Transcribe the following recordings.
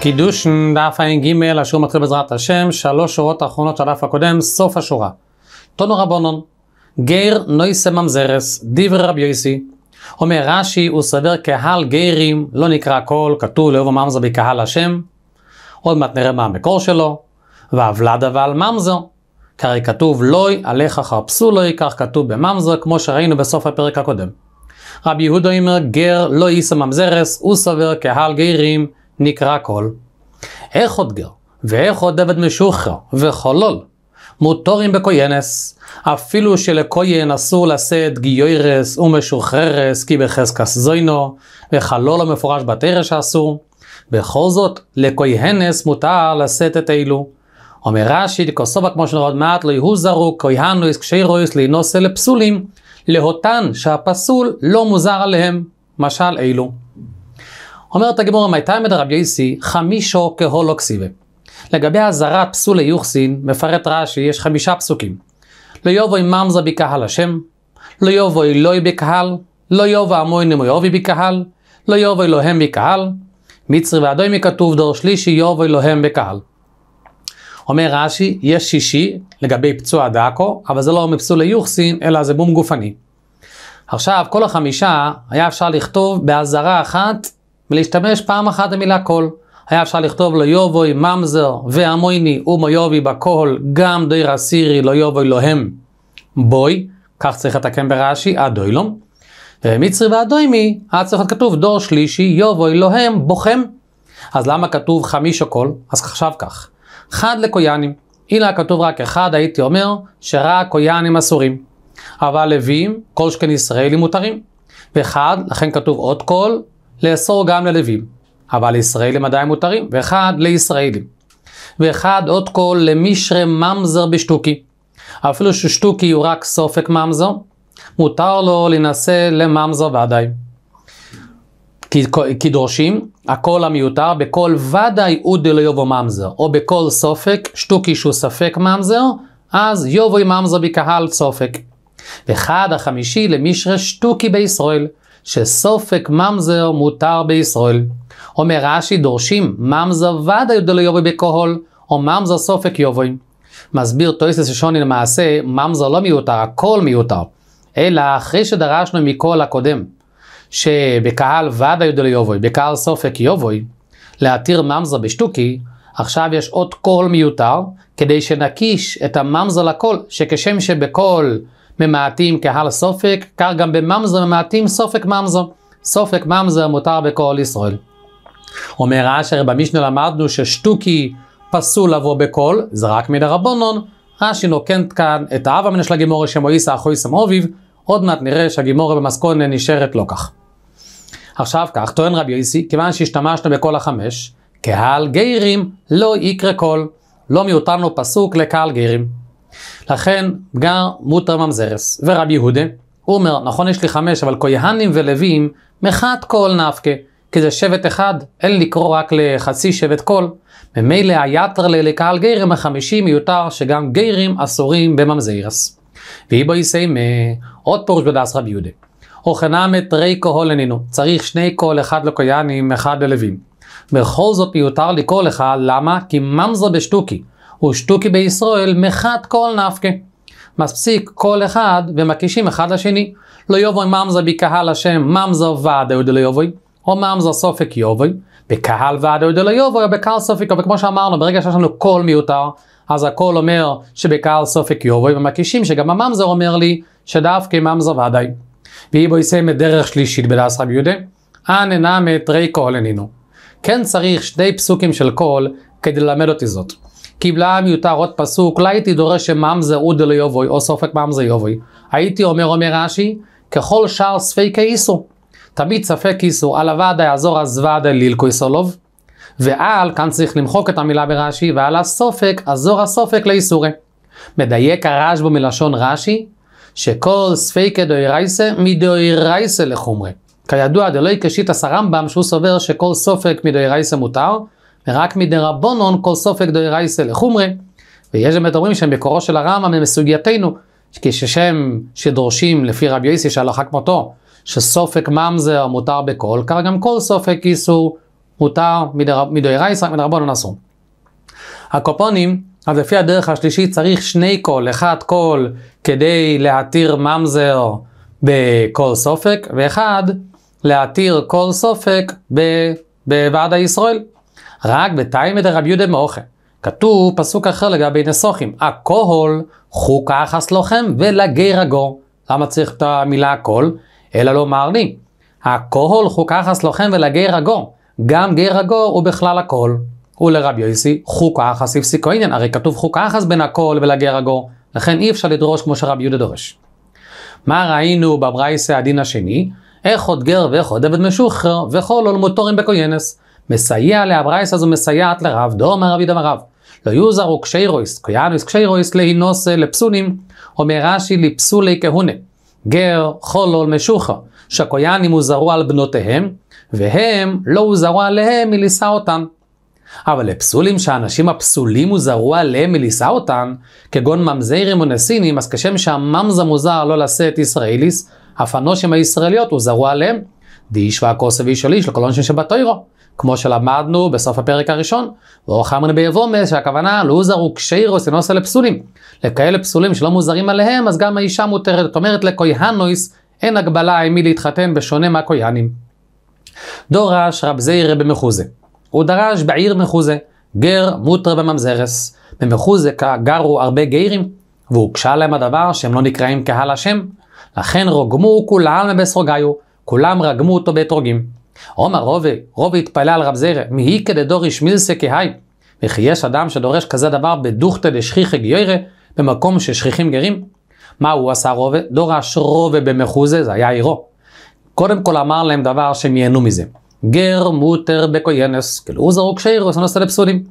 קידוש דף ע"ג, השיעור מתחיל בעזרת השם, שלוש שורות האחרונות של הדף הקודם, סוף השורה. תונו רבונון, גייר נויסה ממזרס, דיבר רבי יויסי. אומר רש"י, הוא סבר קהל גיירים, לא נקרא הכל, כתוב לאהוב הממזר בקהל השם. עוד מעט נראה מה המקור שלו. והוולדה ועל ממזר. כרי כתוב לוי, עליך חרפסו לוי, לא כך כתוב בממזר, כמו שראינו בסוף הפרק הקודם. רבי יהודה אומר גר לא יישא ממזרס, הוא סובר קהל גרים, נקרא כל. איך עוד גר, ואיך עוד עבד משוחרר, וחולול, מוטורים בכויינס, אפילו שלכויין אסור לשאת גיורס ומשוחררס כי בחזקס זוינו, וחלול המפורש בתרש אסור. בכל זאת, לכויהנס מותר לשאת את אלו. אומר רש"י, כוסובה כמו שנראה עוד מעט, לא יהיו זרוק, כויהנויס, קשירויס, להינוס אלה פסולים, להותן שהפסול לא מוזר עליהם, משל אלו. אומרת הגמורה, מייתא מדי רבי יוסי, חמישו כהולוקסיבה. לגבי הזרת פסולי יוחסין, מפרט רש"י, יש חמישה פסוקים. לא יובוי ממזה בקהל השם, לא יובוי אלוהי בקהל, לא יבוא יובו עמוי נמויובי בקהל, לא יובו אלוהם בקהל, מצרי ואדוימי כתוב דור שלישי יובו אלוהם בקהל. אומר רש"י, יש שישי לגבי פצוע דאקו, אבל זה לא מפסולי יוחסין, אלא זה בום גופני. עכשיו, כל החמישה היה אפשר לכתוב באזהרה אחת מלהשתמש פעם אחת במילה כל. היה אפשר לכתוב לא יובוי ממזר והמויני ומויובי בכל, גם דיר אסירי לא יובוי להם בוי, כך צריך לתקן ברש"י, אדוילום. ומצרי ואדוימי, היה צריך להיות כתוב דור שלישי יובוי להם לא בוכם. אז למה כתוב חמיש או כל? אז עכשיו כך, חד לקויאנים. אילו היה כתוב רק אחד, הייתי אומר שרק קויאנים אסורים. אבל לווים, כל שכן ישראלים מותרים. ואחד, לכן כתוב עוד קול, לאסור גם ללווים, אבל לישראלים עדיין מותרים, ואחד לישראלים. ואחד עוד כל למישרי ממזר בשטוקי. אפילו ששטוקי הוא רק סופק ממזר, מותר לו להינשא לממזר ודאי. כי, כי דורשים, הקול המיותר, בכל ודאי הוא דלויובו ממזר, או בכל סופק, שטוקי שהוא ספק ממזר, אז יובוי ממזר בקהל סופק. וחד החמישי למישרי שטוקי בישראל, שסופק ממזר מותר בישראל. אומר רש"י דורשים ממזר ודאי דלויובי בקהול, או ממזר סופק יובי. מסביר טויסס ששוני למעשה, ממזר לא מיותר, הכל מיותר. אלא אחרי שדרשנו מכל הקודם, שבקהל ודאי דלויובוי, בקהל סופק יובי, להתיר ממזר בשטוקי, עכשיו יש עוד קול מיותר, כדי שנקיש את הממזר לקול, שכשם שבקול ממעטים כהל סופק, כך גם בממזר ממעטים סופק ממזר. סופק ממזר מותר בכל ישראל. אומר אשר במשנה למדנו ששטוקי פסול לבוא בקול, זה רק מן הרבונון. רש"י נוקן כאן את האב המנה של הגימורי שמו איסא אחוי סמוביב, עוד מעט נראה שהגימורי במסכונה נשארת לא כך. עכשיו כך, טוען רבי יוסי, כיוון שהשתמשנו בכל החמש, קהל גיירים לא יקרה קול. לא מיותרנו פסוק לקהל גיירים. לכן גר מותר ממזרס ורבי יהודה, הוא אומר, נכון יש לי חמש, אבל כהנים ולווים מחד כל נפקה, כי זה שבט אחד, אין לקרוא רק לחצי שבט כל. ממילא היתר לקהל גרים החמישי מיותר, שגם גרים אסורים בממזרס. ואי בו יסיימה, עוד פירוש בדס רבי יהודה. הוכנם את רי לנינו, צריך שני כהו אחד לכהנים, אחד ללווים. בכל זאת מיותר לקרוא לך, למה? כי ממזר בשטוקי. ושתוקי בישראל מחת כל נפקה. מספיק כל אחד ומקישים אחד לשני. לא יובוי ממזר בקהל השם, ממזר ועדו דלא יובוי, או ממזר סופק יובוי, בקהל ועדו דלא יובוי, או בקהל סופק יובוי, וכמו שאמרנו, ברגע שיש לנו קול מיותר, אז הקול אומר שבקהל סופק יובוי, ומקישים שגם הממזר אומר לי שדווקא ממזר ועדי. ויהי בו יסיים את דרך שלישית בדס רבי יהודה, אנא נמת רי קול הנינו. כן צריך שני פסוקים של קול כדי ללמד אותי זאת. קיבלה מיותר עוד פסוק, לא הייתי דורש שממזה עודה ליובוי, או סופק ממזה יובוי. הייתי אומר, אומר רש"י, ככל שאר ספקי איסור. תמיד ספק איסור, על הוועדה יעזור הזוועדה לילקו איסורלוב. ועל, כאן צריך למחוק את המילה ברש"י, ועל הסופק, עזור הסופק לאיסורי. מדייק הרשב"א מלשון רש"י, שכל ספקי דאורייסה מדאורייסה לחומרי. כידוע דלא יקשיטס הרמב"ם שהוא סובר שכל סופק מדאורייסה מותר, ורק מדרבנון כל סופק דאורייסה לחומרי. ויש באמת אומרים שהם מקורו של הרמב"ם הם מסוגייתנו, כשם שדורשים לפי רבי יוסי שהלכה כמותו, שסופק ממזר מותר בכל, כך גם כל סופק איסור מותר מדאורייסה, רק מדרבנון אסור. הקופונים, אז לפי הדרך השלישית צריך שני קול, אחד קול כדי להתיר ממזר בכל סופק, ואחד להתיר כל סופק בוועד הישראל. רק בתיימא רבי יהודה מאוכל. כתוב פסוק אחר לגבי נסוכים, הכל חוקה אחס לוחם ולגי רגו. למה צריך את המילה הכל? אלא לומר לי, הכל חוקה אחס לוחם ולגי רגו. גם גי רגו הוא בכלל הכל. ולרבי יוסי חוקה אחס הפסיקו עניין, הרי כתוב חוקה אחס בין הכל ולגי רגו. לכן אי אפשר לדרוש כמו שרבי יהודה דורש. מה ראינו בברייסה הדין השני? איך עוד גר ואיך עוד עבד משוחרר וכל עולמות תורים בכויינס. מסייע לאברייס הזו מסייעת לרב, דומר רבי דמר רב. לא יוזרו קשיירויס, קויאנוס קשיירויס, להינוס אה, לפסונים, אומר רש"י לפסולי כהונה. גר, חולול, משוחו, שהקויאנים הוזרו על בנותיהם, והם לא הוזרו עליהם מלישא אותן. אבל לפסולים שהאנשים הפסולים הוזרו עליהם מלישא אותן, כגון ממזרים ונסינים, אז כשם שהממזה מוזר לא לשאת ישראליס, אף הנושים הישראליות הוזרו עליהם, דישווה כוסה איש לכל אנשים שבתוירו. כמו שלמדנו בסוף הפרק הראשון, ואורך לא אמרנו ביבומס, שהכוונה לוזרו לא קשיירוס אינוסה לפסולים. לכאלה פסולים שלא מוזרים עליהם, אז גם האישה מותרת. זאת אומרת, לקויהנויס אין הגבלה עם מי להתחתן בשונה מהקויהנים. דורש רב זיירה במחוזה. הוא דרש בעיר מחוזה, גר מוטר בממזרס. במחוזה גרו הרבה גרים, והוקשה להם הדבר שהם לא נקראים קהל השם. לכן רוגמו כולם מבסרוגיו. כולם רגמו אותו באתרוגים. עומר רובי, רובי התפלא על רב זרע, כדדור איש מילסה כהי, וכי יש אדם שדורש כזה דבר בדוכתא דשכיחי גיירא, במקום ששכיחים גרים? מה הוא עשה רובה? דורש רובה במחוזה, זה היה עירו. קודם כל אמר להם דבר שהם ייהנו מזה. גר מוטר בקויינס, כאילו הוא זרוק שעיר, הוא עושה לפסודים.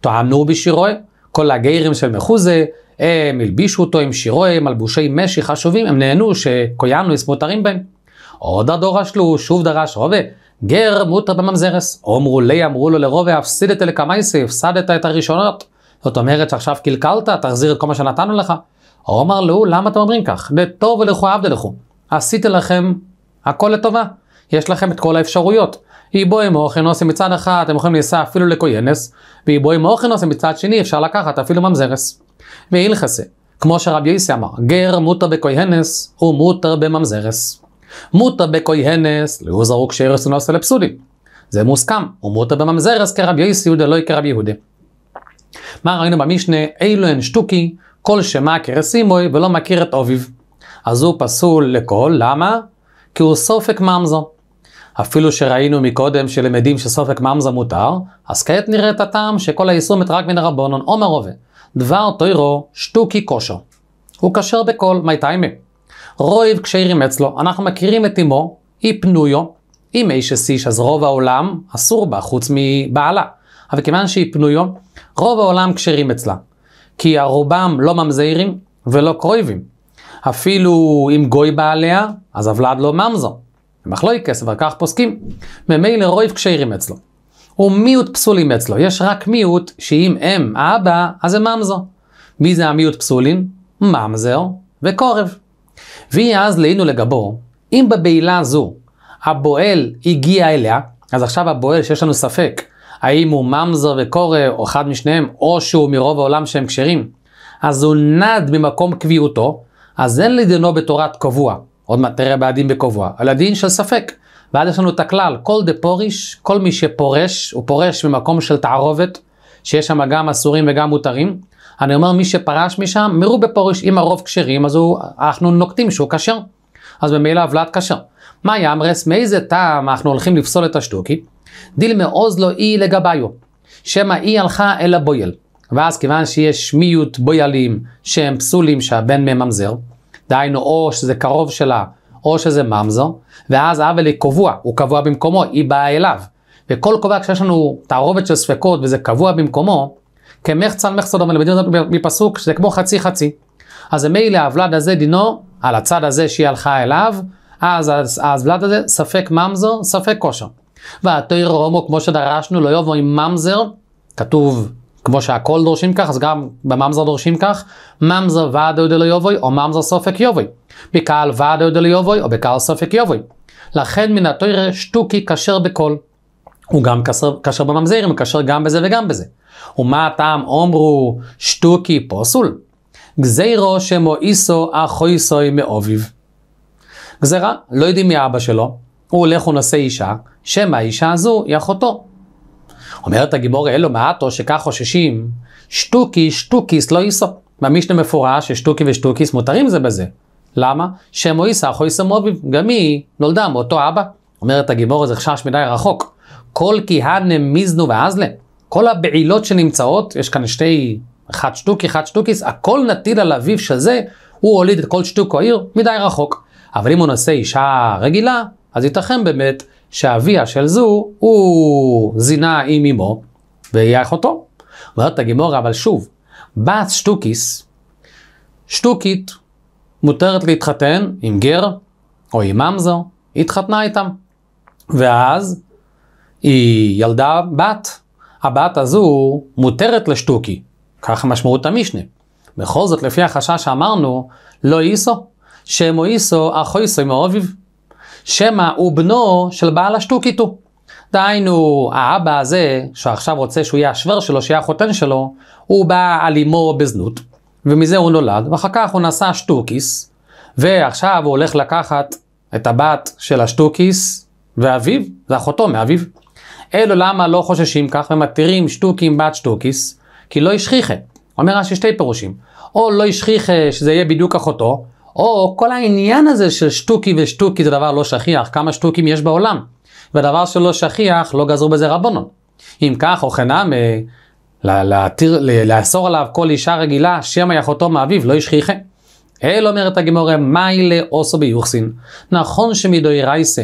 טוענו בשירוי, כל הגיירים של מחוזה, הם הלבישו אותו עם שירוי, מלבושי משי חשובים, הם נהנו שקויינוס מותרים בהם. עוד הדור השלו, שוב דרש רובה, גר מותר בממזרס. אמרו לי, אמרו לו לרובה, הפסיד את אלקמייסי, הפסדת את הראשונות. זאת אומרת שעכשיו קלקלת, תחזיר את כל מה שנתנו לך. אמר לו, למה אתם אומרים כך? לטוב ולכו עבדי לכו. עשיתי לכם הכל לטובה. יש לכם את כל האפשרויות. איבוי מאוכן עושה מצד אחד, אתם יכולים לנסוע אפילו לקויינס, ואיבוי מאוכן עושה מצד שני, אפשר לקחת אפילו ממזרס. ואילכסה, כמו שרבי יוסי אמר, גר מותר בקויינס ומותר בממזרס. מותא בקוי הנס, לאו זרוק שירס ונוסה לפסודים. זה מוסכם, ומותא בממזרס כרבי יוס יהודה לא כרבי יהודה. מה ראינו במשנה, אילו הן שטוקי, כל שמה כרסימוי ולא מכיר את אביו. אז הוא פסול לכל, למה? כי הוא סופק ממזו. אפילו שראינו מקודם שלמדים שסופק ממזו מותר, אז כעת נראה את הטעם שכל היישום את רק מן הרבונון עומר הווה. דבר תוירו שטוקי כושר. הוא כשר בכל, מי טיימה. רויב כשאירים אצלו. אנחנו מכירים את אמו, היא פנויו, אם איש אסיש אז רוב העולם אסור בה חוץ מבעלה. אבל כיוון שהיא פנויו, רוב העולם כשרים אצלה. כי הרובם לא ממזעירים ולא קרויבים. אפילו אם גוי בא עליה, אז הוולד לא ממזו. כסף, וכך פוסקים. ממילא רויב כשרים אצלו. ומיעוט פסולים אצלו. יש רק מיעוט שאם אם אבא, אז הם ממזו. מי זה המיעוט פסולים? ממזר וקורב. ויהי אז לעינו לגבו, אם בבהילה זו הבועל הגיע אליה, אז עכשיו הבועל שיש לנו ספק, האם הוא ממזר וקורא או אחד משניהם, או שהוא מרוב העולם שהם כשרים, אז הוא נד ממקום קביעותו, אז אין לדינו בתורת קבוע, עוד מעט תראה בעדין בקבוע, אלא דין של ספק. ואז יש לנו את הכלל, כל דה פוריש, כל מי שפורש, הוא פורש ממקום של תערובת, שיש שם גם אסורים וגם מותרים, אני אומר מי שפרש משם, מרובה פורש, אם הרוב כשרים, אז הוא, אנחנו נוקטים שהוא כשר. אז במילא הבלעת כשר. מה יאמרס, מאיזה טעם אנחנו הולכים לפסול את השטוקי? דיל מעוז לו לא אי לגביו, שמא אי הלכה אל הבויל. ואז כיוון שיש שמיות בוילים שהם פסולים שהבן מהם ממזר, דהיינו או שזה קרוב שלה או שזה ממזר, ואז אבל היא קבוע, הוא קבוע במקומו, היא באה אליו. וכל קובע כשיש לנו תערובת של ספקות וזה קבוע במקומו, כמחצן מחצה דומה, למדים מפסוק שזה כמו חצי חצי. אז זה מילא הוולד הזה דינו על הצד הזה שהיא הלכה אליו, אז הוולד הזה ספק ממזר, ספק כושר. והתויר רומו כמו שדרשנו לא יבוא עם ממזר, כתוב כמו שהכל דורשים כך, אז גם בממזר דורשים כך, ממזר ועדו דליובוי לא או ממזר סופק יובוי, בקהל ועדו דליובוי לא או בקהל סופק יובוי. לכן מן התוירה שטוקי כשר בכל. הוא גם כשר בממזרים, הוא כשר גם בזה וגם בזה. ומה הטעם אומרו שטוקי פוסול? גזירו שמו איסו אחויסוי מאוביו. גזירה, לא יודעים מי אבא שלו, הוא הולך ונושא אישה, שמא האישה הזו היא אחותו. אומרת הגיבור אלו מעטו שכך חוששים, שטוקי שטוקיס לא איסו. במשנה מפורש ששטוקי ושטוקיס מותרים זה בזה. למה? שמו איסה אחויסו מאוביו, גם היא נולדה מאותו אבא. אומרת הגיבור זה חשש מדי רחוק. כל כהנם מיזנו ואזלה. כל הבעילות שנמצאות, יש כאן שתי, אחד שטוקי, אחד שטוקיס, הכל נטיל על אביו שזה, הוא הוליד את כל שטוקו העיר מדי רחוק. אבל אם הוא נושא אישה רגילה, אז ייתכן באמת שאביה של זו, הוא זינה עם אמו, והיא אחותו. אומרת הגימורה, אבל שוב, בת שטוקיס, שטוקית, מותרת להתחתן עם גר או עם ממזר, היא התחתנה איתם. ואז היא ילדה בת. הבת הזו מותרת לשטוקי. כך משמעות המשנה. בכל זאת, לפי החשש שאמרנו, לא איסו, שמו איסו אחו איסו מאוביו. שמא הוא בנו של בעל איתו. דהיינו, האבא הזה, שעכשיו רוצה שהוא יהיה השוור שלו, שיהיה החותן שלו, הוא בא על אמו בזנות, ומזה הוא נולד, ואחר כך הוא נשא שטוקיס, ועכשיו הוא הולך לקחת את הבת של השטוקיס ואביו, זה אחותו מאביו. אלו למה לא חוששים כך ומתירים שטוקים בת שטוקיס, כי לא השכיחה. אומר רש"י שתי פירושים, או לא השכיחה שזה יהיה בדיוק אחותו, או כל העניין הזה של שטוקי ושטוקי זה דבר לא שכיח, כמה שטוקים יש בעולם. ודבר שלא שכיח, לא גזרו בזה רבונון. אם כך, או כן, אוכנה לאסור עליו כל אישה רגילה, שמא יחותו מאביו, לא השכיחה. אל אומרת הגמורה, מיילה אוסו ביוחסין. נכון שמדוירייסה,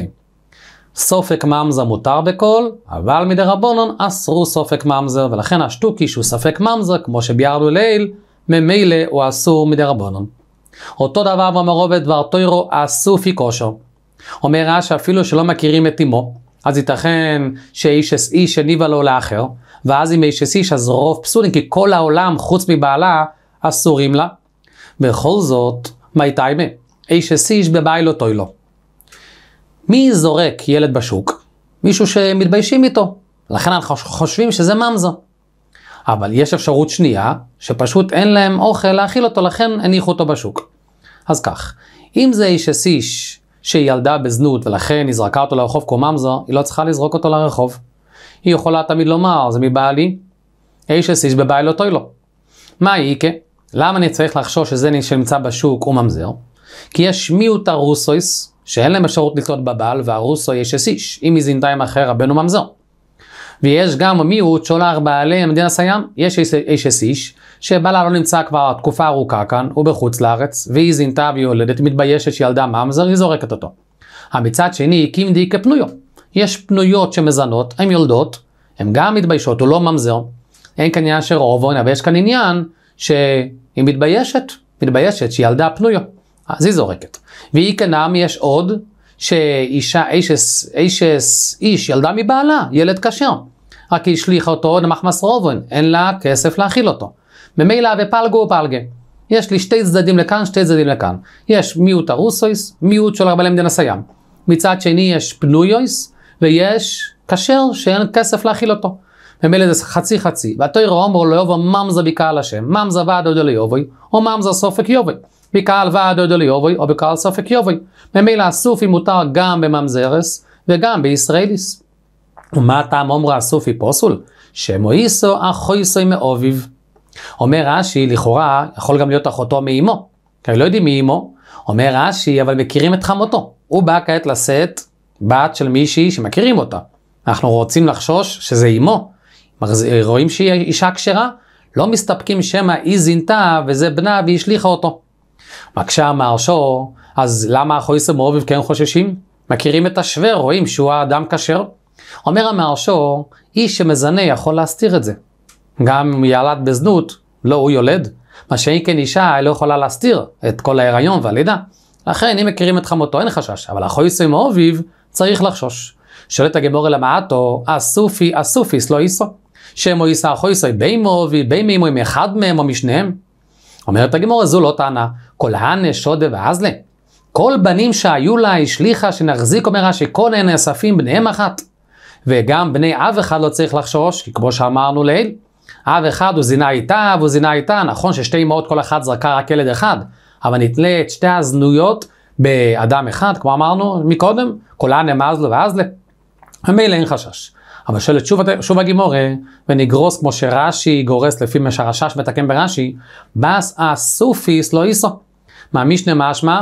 סופק ממזר מותר בכל, אבל מדי רבונון אסרו סופק ממזר, ולכן השטוקי שהוא ספק ממזר, כמו שביארנו לעיל, ממילא הוא אסור מדי רבונון. אותו דבר דבר טוירו אסור פי כושר. אומר רש"י אפילו שלא מכירים את אמו, אז ייתכן שאיש אס איש הניבה לו לאחר, ואז אם איש אס איש אז רוב פסולים, כי כל העולם חוץ מבעלה אסורים לה. בכל זאת, מה איתה אמה? איש אס איש בבעל לא מי זורק ילד בשוק? מישהו שמתביישים איתו. לכן אנחנו חושבים שזה ממזו. אבל יש אפשרות שנייה, שפשוט אין להם אוכל להאכיל אותו, לכן הניחו אותו בשוק. אז כך, אם זה איש אסיש שהיא ילדה בזנות ולכן היא זרקה אותו לרחוב כמו ממזו, היא לא צריכה לזרוק אותו לרחוב. היא יכולה תמיד לומר, זה מבעלי, איש אסיש בבעל אותו היא לא. מה איקה? למה אני צריך לחשוש שזה שנמצא בשוק הוא ממזר? כי יש מיעוטה רוסויס, שאין להם אפשרות לתלות בבעל, והרוסו יש איש, אם היא זינתה עם אחר רבנו ממזור. ויש גם מיעוט שולח בעלי מדינה סיים, יש איש איש, שבעלה לא נמצא כבר תקופה ארוכה כאן, הוא בחוץ לארץ, והיא זינתה והיא יולדת, מתביישת שילדה ממזר, היא זורקת אותו. המצד שני, הקים די כפנויו. יש פנויות שמזנות, הן יולדות, הן גם מתביישות, הוא לא ממזר. אין כאן עניין של רוב אבל יש כאן עניין שהיא מתביישת, מתביישת שילדה פנויו. אז היא זורקת. והיא כנעם יש עוד, שאישה, אישס, אישס, איש, ילדה מבעלה, ילד כשר. רק היא השליכה אותו למחמס רובן, אין לה כסף להאכיל אותו. ממילא ופלגו ופלגה. יש לי שתי צדדים לכאן, שתי צדדים לכאן. יש מיעוט הרוסויס, מיעוט של הרבה למדינת הים. מצד שני יש פנויויס, ויש כשר שאין כסף להאכיל אותו. ממילא זה חצי חצי. והתוירא אומר לו יובו ממזה בקהל השם, ממזה ועד עוד יובוי, או ממזה סופק יובוי. בקהל ועד עד אליובי או בקהל ספק יובי. ממילא הסופי מותר גם בממזרס וגם בישראליס. ומה טעם אומרה הסופי פוסול? שמו איסו אחויסוי מאוביו. אומר רש"י, לכאורה, יכול גם להיות אחותו מאימו. כי לא יודעים מי אימו. אומר רש"י, אבל מכירים את חמותו. הוא בא כעת לשאת בת של מישהי שמכירים אותה. אנחנו רוצים לחשוש שזה אימו. רואים שהיא אישה כשרה? לא מסתפקים שמא היא זינתה וזה בנה והשליכה אותו. מקשה כשהמהרש"ו, אז למה החויסר מעורבים כן חוששים? מכירים את השוור, רואים שהוא האדם כשר. אומר המהרש"ו, איש שמזנה יכול להסתיר את זה. גם אם ילד בזנות, לא הוא יולד. מה שאם כן אישה היא לא יכולה להסתיר את כל ההיריון והלידה. לכן אם מכירים את חמותו אין חשש, אבל החויסר מעורביב צריך לחשוש. שואלת הגמור אל המעטו, אסופי אסופיס לא איסו. שמו איסא אחויסוי בי מעובי, בי מימוי אחד מהם או משניהם. אומרת הגמורה, זו לא טענה. כל הנה שודה ואזלה. כל בנים שהיו לה השליכה שנחזיק אומר רש"י, כל הנה אספים בניהם אחת. וגם בני אב אחד לא צריך לחשוש, כי כמו שאמרנו לעיל, אב אחד הוא זינה איתה, והוא זינה איתה, נכון ששתי אמהות כל אחת זרקה רק ילד אחד, אבל נתלה את שתי הזנויות באדם אחד, כמו אמרנו מקודם, כל הנה אזלו ואזלה, ומילא אין חשש. אבל שואלת שוב, שוב הגימורה, ונגרוס כמו שרש"י גורס לפי מה שהרש"ש מתקן ברש"י, בס הסופיס לא איסו. מה משנה משמע?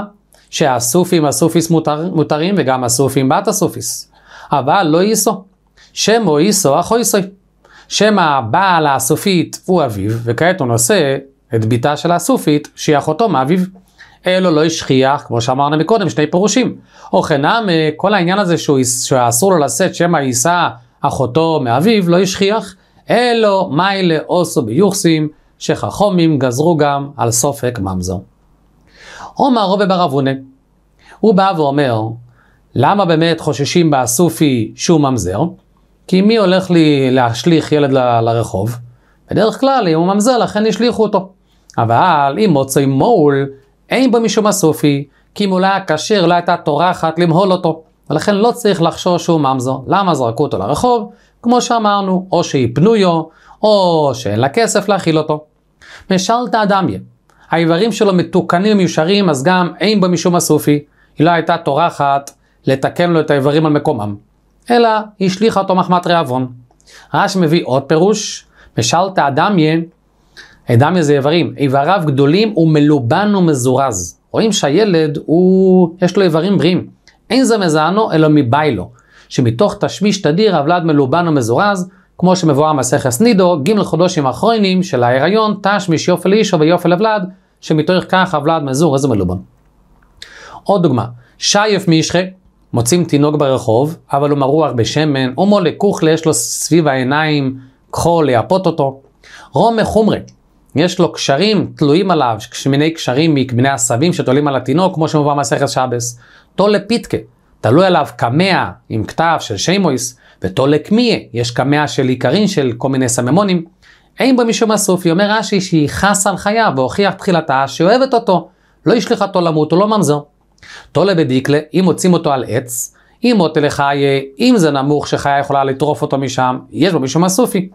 שהסופים הסופיס מותר, מותרים וגם הסופים בת הסופיס. אבל לא איסו. שם או איסו אחו איסוי. שם הבעל הסופית הוא אביו, וכעת הוא נושא את בתה של הסופית, שהיא אחותו מאביו. אלו לא השכיח, כמו שאמרנו מקודם, שני פירושים. או חינם, כל העניין הזה שהוא, שאסור לו לשאת שמא יישא אחותו מאביו לא השכיח, אלו מיילה אוסו ביוחסים, שחכומים גזרו גם על סופק ממזו. עומר רובה בר אבונה, הוא בא ואומר, למה באמת חוששים באסופי שהוא ממזר? כי מי הולך לי להשליך ילד ל- לרחוב? בדרך כלל, אם הוא ממזר, לכן השליכו אותו. אבל אם מוצאים מול, אין בו משום אסופי, כי אולי הכשר לא הייתה טורחת למהול אותו. ולכן לא צריך לחשוש שהוא ממזו. למה זרקו אותו לרחוב? כמו שאמרנו, או שיפנויו, או שאין לה כסף להכיל אותו. משלת אדמיה. האיברים שלו מתוקנים ומיושרים, אז גם אין בו משום הסופי. היא לא הייתה טורחת לתקן לו את האיברים על מקומם, אלא השליכה אותו מחמת רעבון. רש מביא עוד פירוש, משלת אדמיה, אדמיה זה איברים, איבריו גדולים ומלובן ומזורז. רואים שהילד הוא, יש לו איברים בריאים. אין זה מזענו אלא מביילו, שמתוך תשמיש תדיר הוולד מלובן ומזורז, כמו שמבואר מסכס נידו, ג' חודשים אחרונים של ההיריון, תשמיש יופל לאישו ויופל לבלד, שמתוך כך הוולד איזה מלובן. עוד דוגמה, שייף מישחה, מוצאים תינוק ברחוב, אבל הוא מרוח בשמן, הומו לכוכלה, יש לו סביב העיניים כחול לייפות אותו. רומי חומרי, יש לו קשרים תלויים עליו, מיני קשרים מבני עשבים שתולים על התינוק, כמו שמובא מסכת שבס. תולה פיתקה, תלוי עליו קמע עם כתב של שיימויס, ותולה קמיה, יש קמע של עיקרין של כל מיני סממונים. אין בו משום הסופי, אומר רש"י שהיא חס על חייו והוכיח תחילתה שאוהבת אותו, לא אותו למות, הוא לא ממזור. תולה בדיקלה, אם מוצאים אותו על עץ, אם מוטה לחיה, אם זה נמוך שחיה יכולה לטרוף אותו משם, יש בו משום הסופי.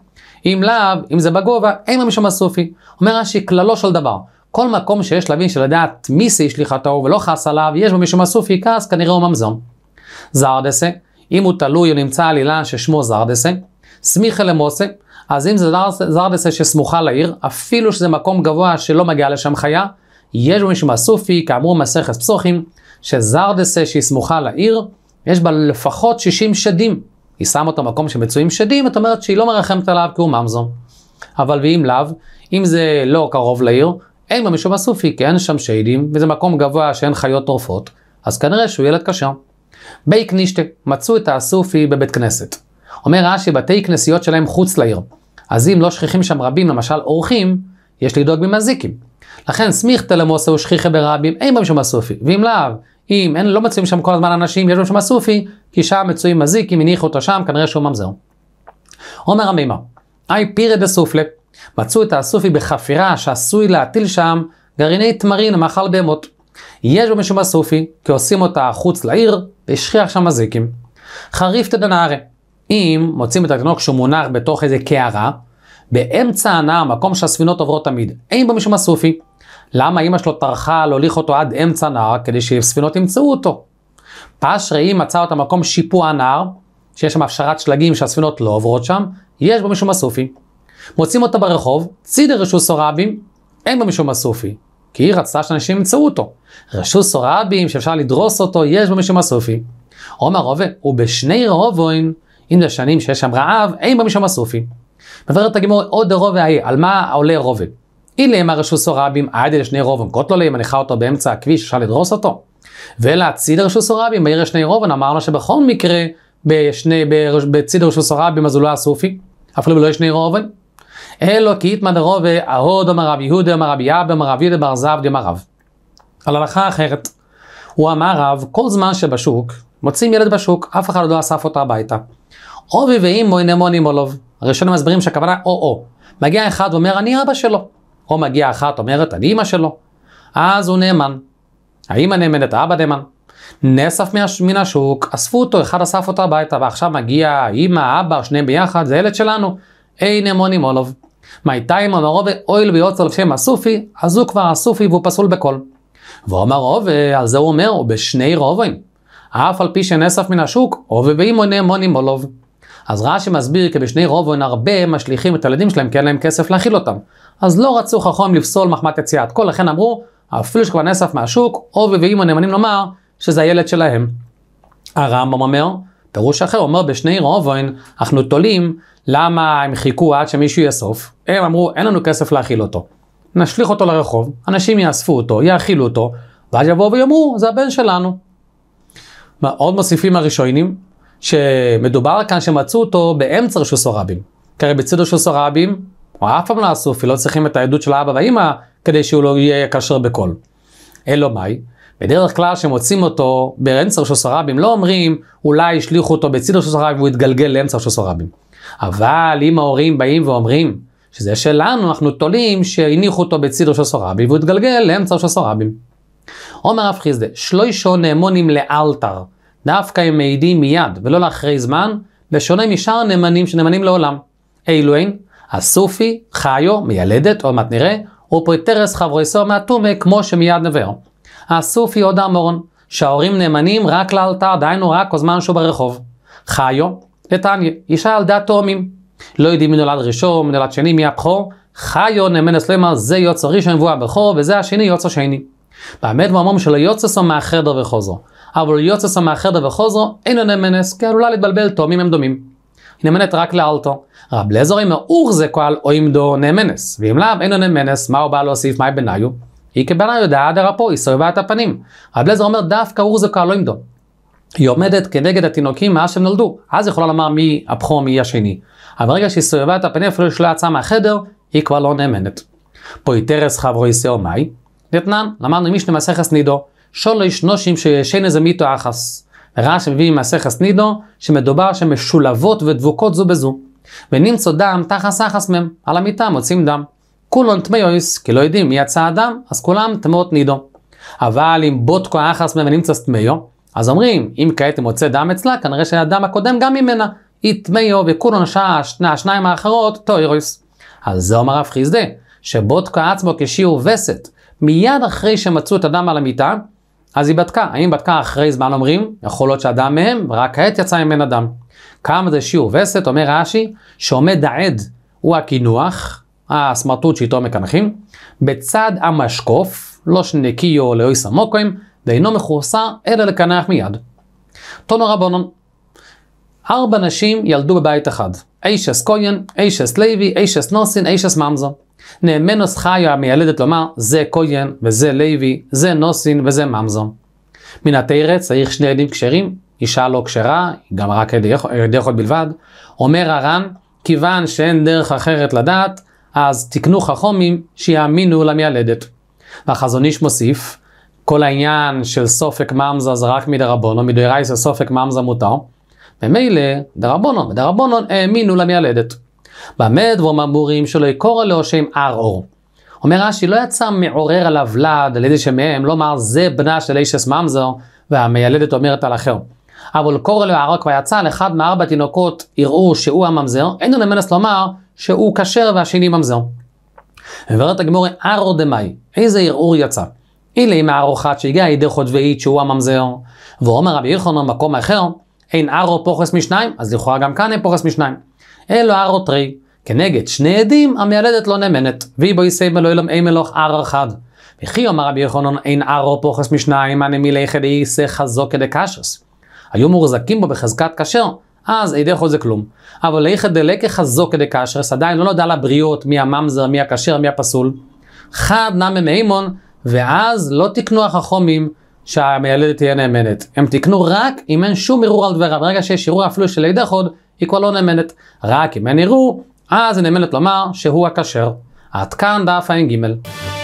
אם לאו, אם זה בגובה, אין בו משום הסופי. אומר רש"י, כללו של דבר, כל מקום שיש להבין שלדעת מי זה שליחתו ולא חס עליו, יש בו מישהו מסופי כעס, כנראה הוא ממזון. זרדסה, אם הוא תלוי או נמצא עלילה ששמו זרדסה, סמיכה למוסה, אז אם זה זרדסה שסמוכה לעיר, אפילו שזה מקום גבוה שלא מגיע לשם חיה, יש בו מישהו מסופי, כאמור מסכת פסוחים, שזרדסה שהיא סמוכה לעיר, יש בה לפחות 60 שדים. היא שמה אותו מקום שמצויים שדים, זאת אומרת שהיא לא מרחמת עליו כי הוא ממזון. אבל ואם לאו, אם זה לא קרוב לעיר, אין במישוב הסופי, כי אין שם שיידים, וזה מקום גבוה שאין חיות טורפות, אז כנראה שהוא ילד קשה. בייק נישתה, מצאו את הסופי בבית כנסת. אומר רש"י, בתי כנסיות שלהם חוץ לעיר. אז אם לא שכיחים שם רבים, למשל אורחים, יש לדאוג ממזיקים. לכן סמיכתא למוסא ושכיחי ברבים, אין בהם הסופי. ואם לאו, אם אין, לא מצויים שם כל הזמן אנשים, יש בהם הסופי, כי שם מצויים מזיקים, הניחו אותו שם, כנראה שהוא ממזר. אומר המימה, אי פירא דסופלה, מצאו את הסופי בחפירה שעשוי להטיל שם גרעיני תמרין המאכל בהמות. יש בו משום הסופי, כי עושים אותה חוץ לעיר, והשכיח שם מזיקים. חריף תדנארי, אם מוצאים את התינוק שהוא מונח בתוך איזה קערה, באמצע הנהר, מקום שהספינות עוברות תמיד, אין בו משום הסופי. למה אמא שלו טרחה להוליך אותו עד אמצע הנהר, כדי שספינות ימצאו אותו? פשרי מצא אותה מקום שיפוע הנהר, שיש שם הפשרת שלגים שהספינות לא עוברות שם, יש בו משום הסופי. מוצאים אותה ברחוב, צידי רשוס סורבים, אין בה משום הסופי, כי היא רצתה שאנשים ימצאו אותו. רשוס סורבים שאפשר לדרוס אותו, יש בה משום הסופי. עומר רובה, הוא בשני רובוין, אם זה שנים שיש שם רעב, אין בה משום הסופי. מבררת הגימור עוד רובה ההיא, על מה עולה רובה? אילם הרשוס סורבים, עד אל שני רובון, קוטלולי מניחה אותו באמצע הכביש, אפשר לדרוס אותו. ולהציד הרשוס סורבים, בעיר השני רובון, אמרנו שבכל מקרה, בשני, בציד הרשוס סורבים אז הוא לא היה סופי. אפילו לא יש שני רובון. אלו כי איתמא דרובה ההוד אמר רב יהודה אמר רבי אבא אמר רבי אמר זב אמר רב. על הלכה אחרת, הוא אמר רב, כל זמן שבשוק, מוצאים ילד בשוק, אף אחד לא אסף אותו הביתה. עובי ואימו עונים עולוב. הראשון מסבירים שהכוונה או-או. מגיע אחד ואומר, אני אבא שלו. או מגיע אחת אומרת, אני אמא שלו. אז הוא נאמן. האמא נאמנת, האבא נאמן. נאסף מן השוק, אספו אותו, אחד אסף אותו הביתה, ועכשיו מגיע אמא, אבא, שניהם ביחד, זה ילד שלנו. אין אמונים עולוב. מאיתיים אמר מרובה אויל ויוצר לשם הסופי, אז הוא כבר הסופי והוא פסול בכל. ואומר רובה, על זה הוא אומר, הוא בשני רובים. אף על פי שנאסף מן השוק, רובה באימוני מוני מולוב. אז רש"י מסביר כי בשני רובון הרבה משליכים את הילדים שלהם כי אין להם כסף להכיל אותם. אז לא רצו חכם לפסול מחמת יציאת כל, לכן אמרו, אפילו שכבר נאסף מהשוק, עובי ואימא נאמנים לומר שזה הילד שלהם. הרמב"ם אומר, פירוש אחר אומר בשני רובון, אנחנו תולים למה הם חיכו עד שמישהו יאסוף? הם אמרו, אין לנו כסף להאכיל אותו. נשליך אותו לרחוב, אנשים יאספו אותו, יאכילו אותו, ואז יבואו ויאמרו, זה הבן שלנו. עוד מוסיפים הראשונים, שמדובר כאן שמצאו אותו באמצע רשוס סורבים. כי הרי בצד רשוס סורבים, הוא אף פעם לא אסוף, לא צריכים את העדות של האבא והאימא, כדי שהוא לא יהיה כשר בקול. אלא מאי? בדרך כלל כשמוצאים אותו באמצע רשוס סורבים, לא אומרים, אולי השליכו אותו בצד רשוס סורבים והוא יתגלגל לאמצע רשוס סורבים. אבל אם ההורים באים ואומרים שזה שלנו, אנחנו תולים שהניחו אותו בצד ראש הסורבים והוא התגלגל לאמצע ראש הסורבים. אומר רב חיסדה, שלוישו נאמונים לאלתר, דווקא הם מעידים מיד ולא לאחרי זמן, בשונה משאר נאמנים שנאמנים לעולם. אילו אין, הסופי, חיו, מיילדת, עוד מעט נראה, ופריטרס חברויסו מהטומה, כמו שמיד נבר. הסופי עוד אמורון, שההורים נאמנים רק לאלתר, דהיינו רק כל זמן שהוא ברחוב. חיו, לטניה, אישה על דעת תאומים. לא יודעים מי נולד ראשון, מי נולד שני, מי הבכור. חיו נמנס לומר זה יוצא ראשון והוא הבכור, וזה השני יוצא שני. באמת ואומרים שלא יוצא סום מהחדר וחוזרו. אבל יוצא סום מהחדר וחוזרו, אינו נמנס, כי עלולה להתבלבל, תאומים הם דומים. היא נאמנת רק לאלתו. רב לזור אומר, אור זה כל אוימדו נאמנס, ואם לאו אינו נאמנס, מה הוא בא להוסיף, מהי בניו? היא כבנה דעה דרפו, היא סובבה את הפנים. רב לזור אומר, דווקא אור זה כל אוימדו. היא עומדת כנגד התינוקים מאז שהם נולדו, אז יכולה לומר מי הבכור מי השני. אבל ברגע שהיא סובבה את הפנים אפילו שלא יצאה מהחדר, היא כבר לא נאמנת. פויטרס חברו יסאו מאי, נתנן, למדנו מישנה מסכס נידו, שולש נושים שישן איזה מיתו אחס. רש"י מביא מסכס נידו, שמדובר שמשולבות ודבוקות זו בזו. ונמצא דם תחס אחס מהם, על המיטה מוצאים דם. כולון טמאויס, כי לא יודעים מי יצא הדם, אז כולם טמאות נידו. אבל אם בוטקו אחס מהם ונמצא טמאו, אז אומרים, אם כעת מוצא דם אצלה, כנראה שהדם הקודם גם ממנה. איתמאיו וכולון שני השניים האחרות, טוירוס. על זה אומר רב חיסדה, שבודקה עצמו כשיעור וסת, מיד אחרי שמצאו את הדם על המיטה, אז היא בדקה. האם בדקה אחרי זמן אומרים? יכול להיות שהדם מהם, רק כעת יצא ממנה דם. כמה זה שיעור וסת, אומר רש"י, שעומד העד הוא הקינוח, הסמרטוט שאיתו מקנחים, בצד המשקוף, לא שנקי או לאוי סמוקוים, ואינו מכורסה אלא לקנח מיד. תונו רבונון. ארבע נשים ילדו בבית אחד. אישס קויין, אישס לוי, אישס נוסין, אישס ממזו. נאמנוס חיה המיילדת לומר, זה קויין וזה לוי, זה נוסין וזה ממזו. מן התרא צריך שני ילדים כשרים, אישה לא כשרה, גם רק עדי יכול בלבד. אומר הר"ן, כיוון שאין דרך אחרת לדעת, אז תקנו חכומים שיאמינו למיילדת. והחזון איש מוסיף, כל העניין של סופק ממזה זה רק מדרבונו, מדרייסה סופק ממזה מותר. ומילא דרבונו, דרבונו האמינו למיילדת. במה דבורם אמורים שלא יקורא לו שם אר אור. אומר רש"י, לא יצא מעורר עליו לעד על ידי שמהם, לומר לא זה בנה של אישס ממזר, והמיילדת אומרת על אחר. אבל קורא לו הרוק ויצא על אחד מארבע תינוקות יראו שהוא הממזר, אין לו למנס לומר שהוא כשר והשני ממזר. מבארת הגמורה ארו דמאי, איזה ערעור יצא. אילי מהארוחת שהגיע ידי חוטבאית שהוא הממזר. ואומר רבי ירחון במקום אחר, אין ארו פוחס משניים, אז לכאורה גם כאן אין פוחס משניים. אלו ארו טרי, כנגד שני עדים המיילדת לא נאמנת, ואי בו יסייב אלוהילם אי מלוך אר אחד. וכי אומר רבי יוחנן אין ארו פוחס משניים, הנמיל יחד יישא חזוק כדי קשס. היו מורזקים בו בחזקת כשר, אז אי דרך זה כלום. אבל ליכא דלקא חזוק כדי קשס, עדיין לא נודע לבריאות מי הממזר, מי הכשר, מי הפסול. חד נמי מימון, ואז לא תקנו החכומים שהמיילדת תהיה נאמנת. הם תקנו רק אם אין שום ערעור על דבריו. ברגע שיש ערעור אפילו של לידך עוד, היא כבר לא נאמנת. רק אם אין ערעור, אז היא נאמנת לומר שהוא הכשר. עד כאן דף ע"ג.